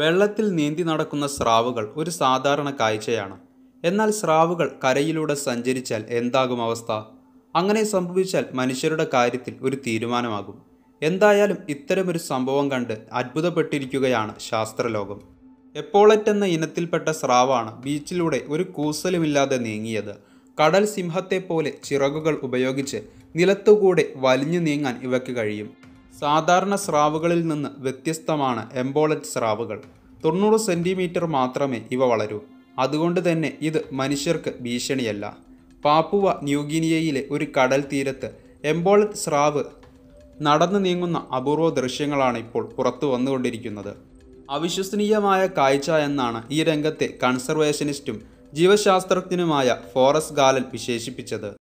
വെള്ളത്തിൽ നീന്തി നടക്കുന്ന സ്രാവുകൾ ഒരു സാധാരണ കാഴ്ചയാണ് എന്നാൽ സ്രാവുകൾ കരയിലൂടെ സഞ്ചരിച്ചാൽ എന്താകും അവസ്ഥ അങ്ങനെ സംഭവിച്ചാൽ മനുഷ്യരുടെ കാര്യത്തിൽ ഒരു തീരുമാനമാകും എന്തായാലും ഇത്തരമൊരു സംഭവം കണ്ട് അത്ഭുതപ്പെട്ടിരിക്കുകയാണ് ശാസ്ത്രലോകം എപ്പോളറ്റ് എന്ന ഇനത്തിൽപ്പെട്ട സ്രാവാണ് ബീച്ചിലൂടെ ഒരു കൂസലുമില്ലാതെ നീങ്ങിയത് കടൽ സിംഹത്തെപ്പോലെ ചിറകുകൾ ഉപയോഗിച്ച് നിലത്തുകൂടെ വലിഞ്ഞു നീങ്ങാൻ ഇവയ്ക്ക് കഴിയും സാധാരണ സ്രാവുകളിൽ നിന്ന് വ്യത്യസ്തമാണ് എംബോളറ്റ് സ്രാവുകൾ തൊണ്ണൂറ് സെൻറ്റിമീറ്റർ മാത്രമേ ഇവ വളരൂ അതുകൊണ്ട് തന്നെ ഇത് മനുഷ്യർക്ക് ഭീഷണിയല്ല പാപ്പുവ ന്യൂഗിനിയയിലെ ഒരു കടൽ തീരത്ത് എംബോളറ്റ് സ്രാവ് നടന്നു നീങ്ങുന്ന അപൂർവ ദൃശ്യങ്ങളാണ് ഇപ്പോൾ പുറത്തു വന്നുകൊണ്ടിരിക്കുന്നത് അവിശ്വസനീയമായ കാഴ്ച എന്നാണ് ഈ രംഗത്തെ കൺസർവേഷനിസ്റ്റും ജീവശാസ്ത്രജ്ഞനുമായ ഫോറസ്റ്റ് ഗാലൻ വിശേഷിപ്പിച്ചത്